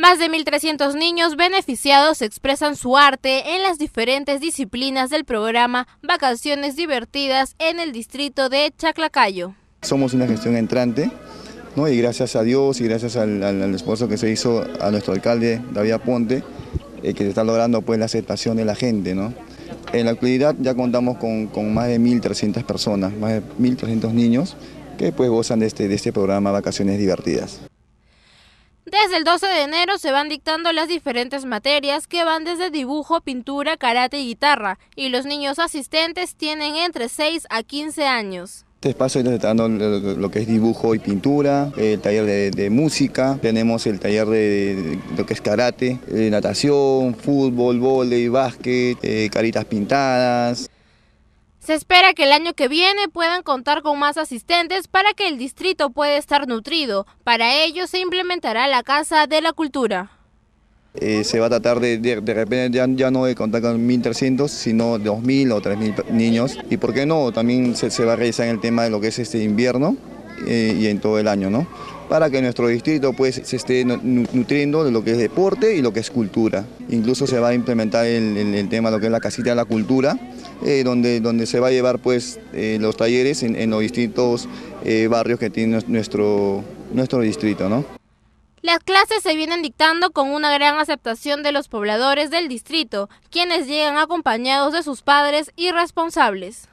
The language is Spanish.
Más de 1.300 niños beneficiados expresan su arte en las diferentes disciplinas del programa Vacaciones Divertidas en el distrito de Chaclacayo. Somos una gestión entrante ¿no? y gracias a Dios y gracias al, esfuerzo que se hizo a nuestro alcalde David Aponte, eh, que está logrando pues, la aceptación de la gente. ¿no? En la actualidad ya contamos con, con más de 1.300 personas, más de 1.300 niños que pues, gozan de este, de este programa Vacaciones Divertidas. Desde el 12 de enero se van dictando las diferentes materias que van desde dibujo, pintura, karate y guitarra, y los niños asistentes tienen entre 6 a 15 años. Este espacio está dando lo que es dibujo y pintura, el taller de, música, tenemos el taller de, lo que es karate, eh, natación, fútbol, vóley, básquet, eh, caritas pintadas. Se espera que el año que viene puedan contar con más asistentes para que el distrito pueda estar nutrido. Para ello se implementará la Casa de la Cultura. Eh, se va a tratar de, de, repente ya, no de contar con 1.300, sino 2.000 o 3.000 niños. Y por qué no, también se, va a realizar en el tema de lo que es este invierno eh, y en todo el año, ¿no? para que nuestro distrito pues, se esté nutriendo de lo que es deporte y lo que es cultura. Incluso se va a implementar el, el, tema de lo que es la casita de la cultura, eh, donde, donde se va a llevar pues, eh, los talleres en, los distintos eh, barrios que tiene nuestro, nuestro distrito. Las clases se vienen dictando con una gran aceptación de los pobladores del distrito, quienes llegan acompañados de sus padres y responsables.